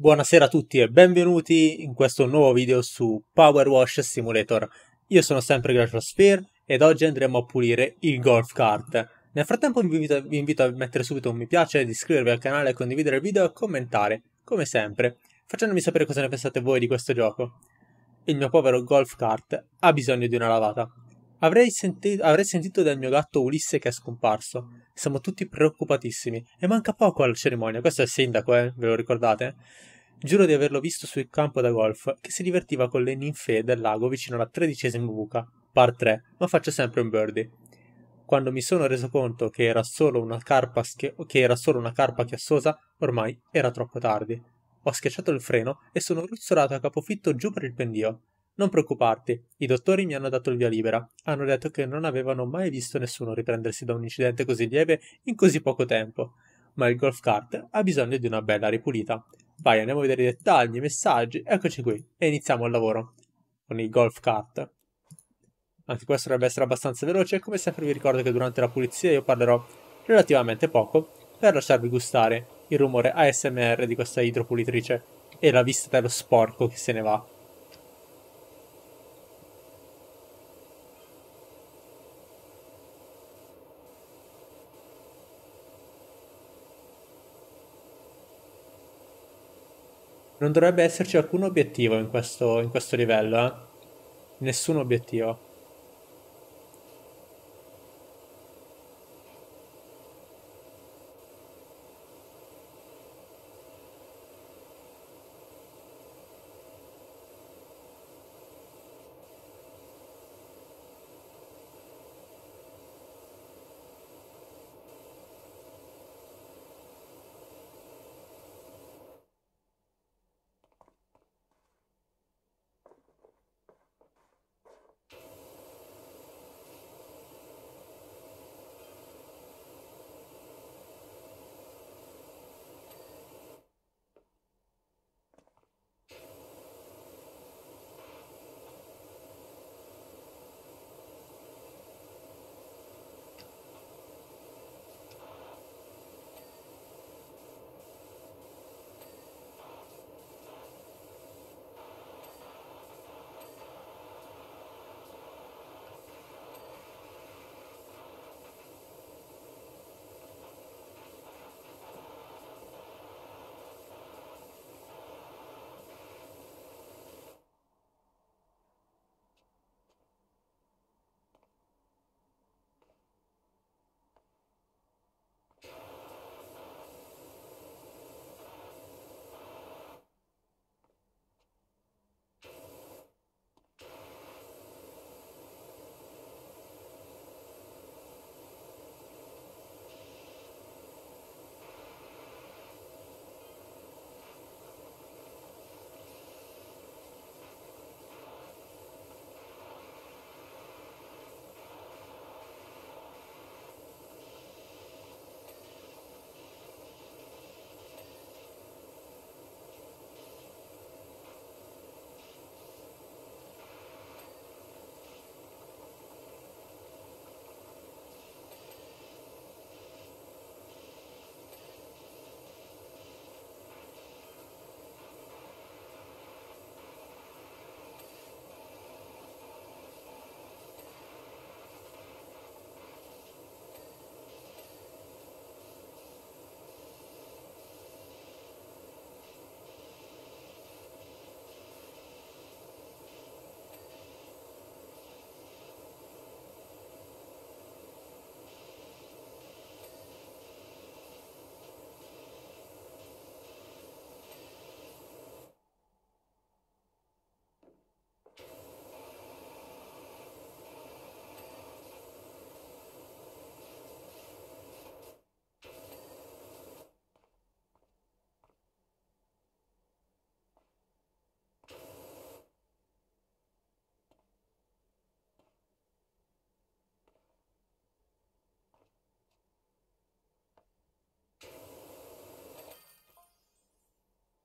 Buonasera a tutti e benvenuti in questo nuovo video su Power Wash Simulator. Io sono sempre Grashosphere ed oggi andremo a pulire il golf cart. Nel frattempo vi invito, vi invito, a mettere subito un mi piace, ad iscrivervi al canale, condividere il video e commentare, come sempre, facendomi sapere cosa ne pensate voi di questo gioco. Il mio povero golf cart ha bisogno di una lavata. Avrei, senti- avrei sentito del mio gatto Ulisse che è scomparso. Siamo tutti preoccupatissimi e manca poco alla cerimonia. Questo è il sindaco, eh? Ve lo ricordate? Giuro di averlo visto sul campo da golf che si divertiva con le ninfee del lago vicino alla tredicesima buca, par 3, ma faccio sempre un birdie. Quando mi sono reso conto che era solo una carpa, schia- che era solo una carpa chiassosa, ormai era troppo tardi. Ho schiacciato il freno e sono ruzzolato a capofitto giù per il pendio. Non preoccuparti, i dottori mi hanno dato il via libera. Hanno detto che non avevano mai visto nessuno riprendersi da un incidente così lieve in così poco tempo. Ma il golf cart ha bisogno di una bella ripulita. Vai, andiamo a vedere i dettagli, i messaggi. Eccoci qui e iniziamo il lavoro con il golf cart. Anche questo dovrebbe essere abbastanza veloce. Come sempre vi ricordo che durante la pulizia io parlerò relativamente poco per lasciarvi gustare il rumore ASMR di questa idropulitrice e la vista dello sporco che se ne va. Non dovrebbe esserci alcun obiettivo in questo, in questo livello, eh? Nessun obiettivo.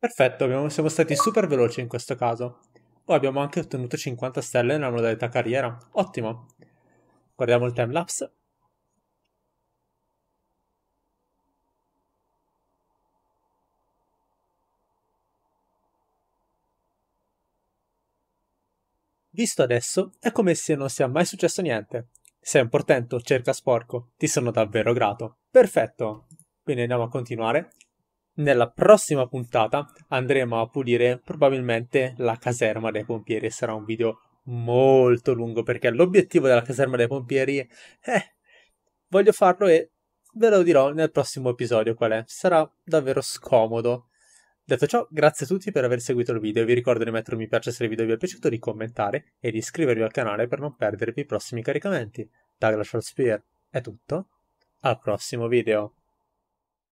Perfetto, abbiamo, siamo stati super veloci in questo caso. Poi abbiamo anche ottenuto 50 stelle nella modalità carriera. Ottimo. Guardiamo il timelapse. Visto adesso, è come se non sia mai successo niente. Sei un portento, cerca sporco, ti sono davvero grato. Perfetto! Quindi andiamo a continuare nella prossima puntata andremo a pulire probabilmente la caserma dei pompieri. Sarà un video molto lungo perché l'obiettivo della caserma dei pompieri eh, voglio farlo e ve lo dirò nel prossimo episodio qual è. Sarà davvero scomodo. Detto ciò, grazie a tutti per aver seguito il video. Vi ricordo di mettere un mi piace se il video vi è piaciuto, di commentare e di iscrivervi al canale per non perdervi i prossimi caricamenti. Da Glacial Spear è tutto. Al prossimo video.